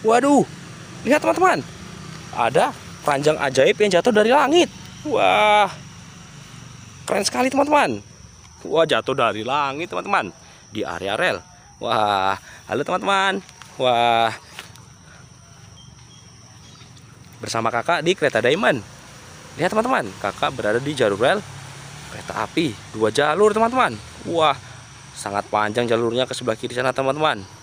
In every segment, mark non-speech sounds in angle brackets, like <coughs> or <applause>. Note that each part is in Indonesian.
Waduh, lihat teman-teman. Ada keranjang ajaib yang jatuh dari langit. Wah, keren sekali teman-teman. Wah, jatuh dari langit teman-teman. Di area rel. Wah, halo teman-teman. Wah, bersama kakak di kereta Diamond. Lihat teman-teman, kakak berada di jalur rel kereta api. Dua jalur teman-teman. Wah, sangat panjang jalurnya ke sebelah kiri sana teman-teman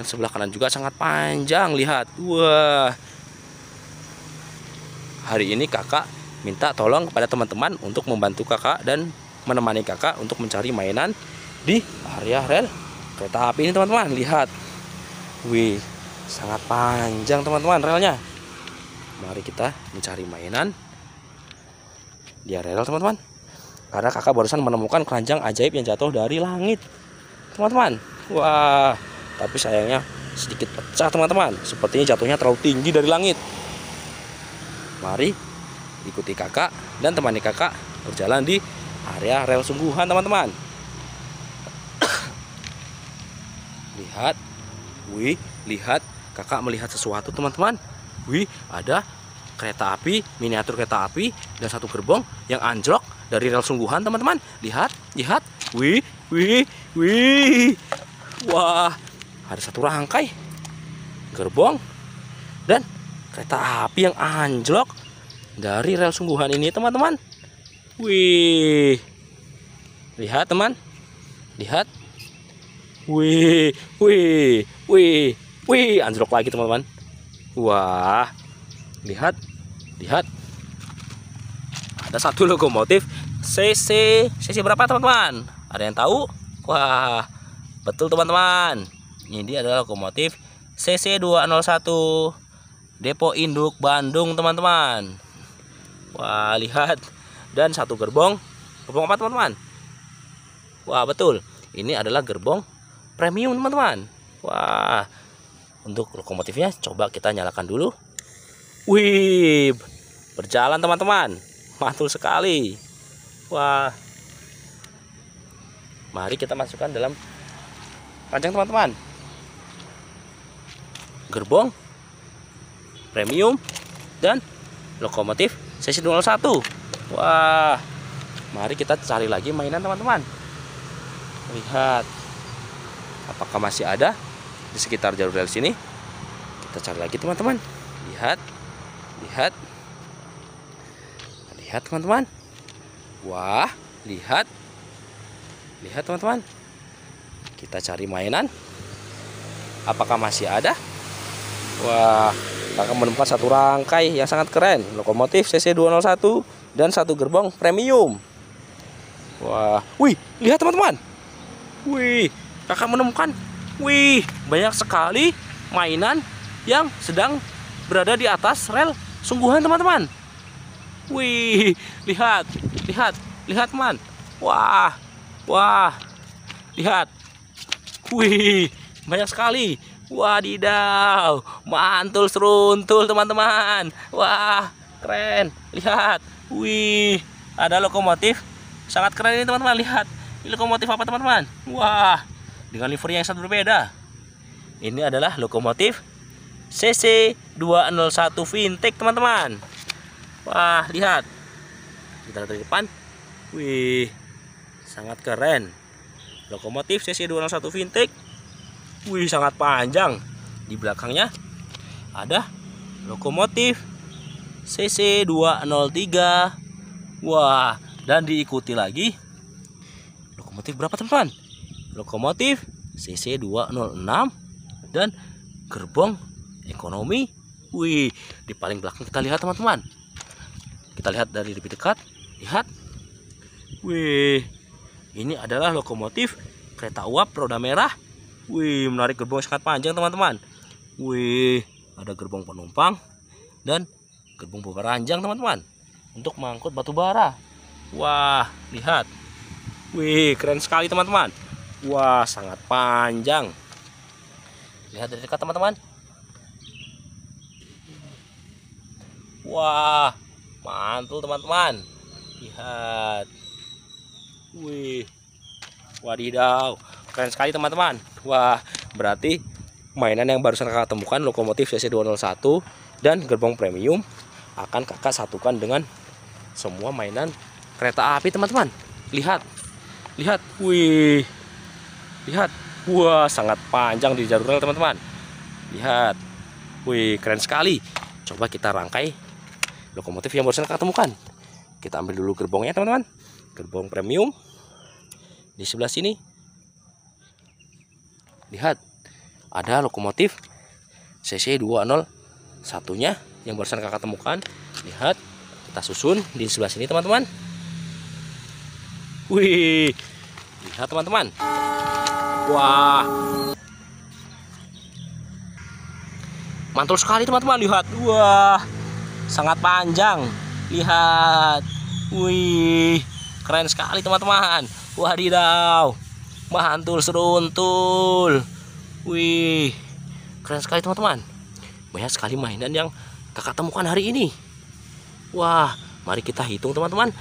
dan sebelah kanan juga sangat panjang lihat wah hari ini kakak minta tolong kepada teman-teman untuk membantu kakak dan menemani kakak untuk mencari mainan di area rel kereta api ini teman-teman lihat wih sangat panjang teman-teman relnya mari kita mencari mainan di area rel teman-teman karena kakak barusan menemukan keranjang ajaib yang jatuh dari langit teman-teman wah tapi sayangnya sedikit pecah teman-teman sepertinya jatuhnya terlalu tinggi dari langit mari ikuti kakak dan temani kakak berjalan di area rel sungguhan teman-teman <coughs> lihat wih lihat kakak melihat sesuatu teman-teman wih ada kereta api miniatur kereta api dan satu gerbong yang anjlok dari rel sungguhan teman-teman lihat lihat wih wih wih wah ada satu rangkai gerbong dan kereta api yang anjlok dari rel sungguhan ini teman-teman wih lihat teman lihat wih wih wih wih anjlok lagi teman-teman wah lihat lihat ada satu lokomotif CC CC berapa teman-teman ada yang tahu wah betul teman-teman ini adalah lokomotif CC201 Depo Induk Bandung teman-teman Wah lihat dan satu gerbong gerbong apa teman-teman Wah betul ini adalah gerbong premium teman-teman Wah untuk lokomotifnya coba kita nyalakan dulu Wih berjalan teman-teman mantul sekali Wah Mari kita masukkan dalam Panjang teman-teman gerbong premium dan lokomotif sesi 01 wah mari kita cari lagi mainan teman-teman lihat apakah masih ada di sekitar jalur rel sini kita cari lagi teman-teman lihat lihat lihat teman-teman wah lihat lihat teman-teman kita cari mainan apakah masih ada Wah, akan menempat satu rangkai yang sangat keren. Lokomotif CC 201 dan satu gerbong premium. Wah, wih, lihat teman-teman. Wih, kakak menemukan, wih, banyak sekali mainan yang sedang berada di atas rel sungguhan teman-teman. Wih, lihat, lihat, lihat teman. Wah, wah, lihat. Wih, banyak sekali Wadidaw, mantul seruntul teman-teman. Wah, keren. Lihat. Wih, ada lokomotif. Sangat keren ini teman-teman. Lihat. Ini lokomotif apa teman-teman? Wah, dengan livery yang sangat berbeda. Ini adalah lokomotif CC201 Vintage teman-teman. Wah, lihat. Kita lihat dari depan. Wih, sangat keren. Lokomotif CC201 Vintage. Wih, sangat panjang. Di belakangnya ada lokomotif CC203. Wah, dan diikuti lagi lokomotif berapa, teman-teman? Lokomotif CC206 dan gerbong ekonomi. Wih, di paling belakang kita lihat, teman-teman. Kita lihat dari lebih dekat. Lihat. Wih, ini adalah lokomotif kereta uap roda merah Wih, menarik gerbong sangat panjang, teman-teman. Wih, ada gerbong penumpang dan gerbong beranjang, teman-teman. Untuk mengangkut batu bara. Wah, lihat. Wih, keren sekali, teman-teman. Wah, sangat panjang. Lihat dari dekat, teman-teman. Wah, mantul, teman-teman. Lihat. Wih. Wadidaw, keren sekali teman-teman. Wah, berarti mainan yang barusan kakak temukan lokomotif CC201 dan gerbong premium akan kakak satukan dengan semua mainan kereta api teman-teman. Lihat, lihat, wih, lihat, wah sangat panjang di jalur rel teman-teman. Lihat, wih keren sekali. Coba kita rangkai lokomotif yang barusan kakak temukan. Kita ambil dulu gerbongnya teman-teman, gerbong premium di sebelah sini lihat ada lokomotif CC 201 nya yang barusan kakak temukan lihat kita susun di sebelah sini teman-teman wih lihat teman-teman wah mantul sekali teman-teman lihat wah sangat panjang lihat wih keren sekali teman-teman wadidaw mantul seruntul wih keren sekali teman-teman banyak sekali mainan yang kakak temukan hari ini wah mari kita hitung teman-teman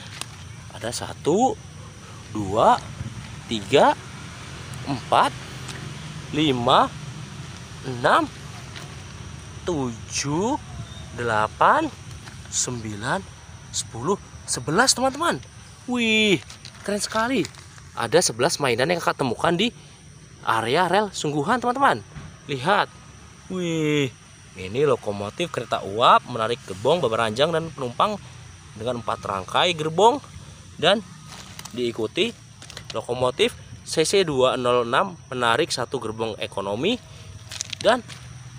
ada satu dua tiga empat lima enam tujuh delapan sembilan sepuluh sebelas teman-teman wih keren sekali ada 11 mainan yang kakak temukan di area rel sungguhan teman-teman lihat wih ini lokomotif kereta uap menarik gerbong beranjang dan penumpang dengan empat rangkai gerbong dan diikuti lokomotif CC206 menarik satu gerbong ekonomi dan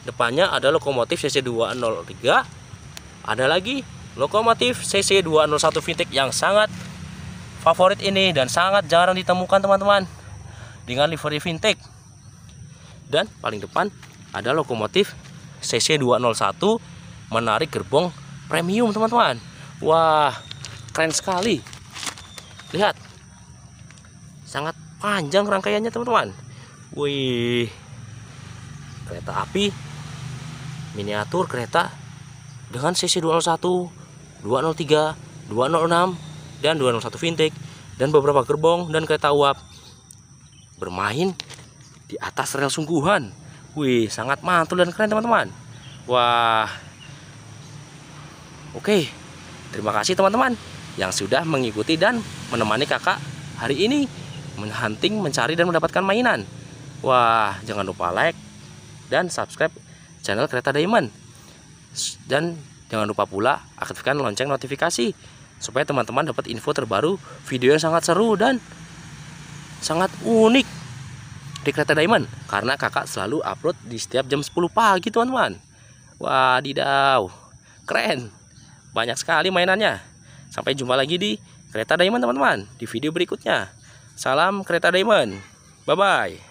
depannya ada lokomotif CC203 ada lagi lokomotif CC201 Vintage yang sangat favorit ini dan sangat jarang ditemukan teman-teman dengan livery vintage dan paling depan ada lokomotif CC201 menarik gerbong premium teman-teman wah keren sekali lihat sangat panjang rangkaiannya teman-teman wih kereta api miniatur kereta dengan CC201 203 206 dan 201 Vintage dan beberapa gerbong dan kereta uap bermain di atas rel sungguhan. Wih, sangat mantul dan keren teman-teman. Wah. Oke. Terima kasih teman-teman yang sudah mengikuti dan menemani kakak hari ini menhunting, mencari dan mendapatkan mainan. Wah, jangan lupa like dan subscribe channel Kereta Diamond. Dan jangan lupa pula aktifkan lonceng notifikasi supaya teman-teman dapat info terbaru video yang sangat seru dan sangat unik di kereta Diamond karena kakak selalu upload di setiap jam 10 pagi teman-teman wadidaw keren banyak sekali mainannya sampai jumpa lagi di kereta Diamond teman-teman di video berikutnya salam kereta Diamond bye bye